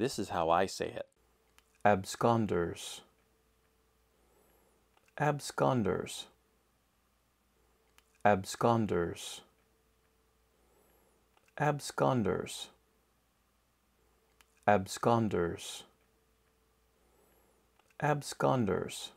This is how I say it absconders, absconders, absconders, absconders, absconders, absconders.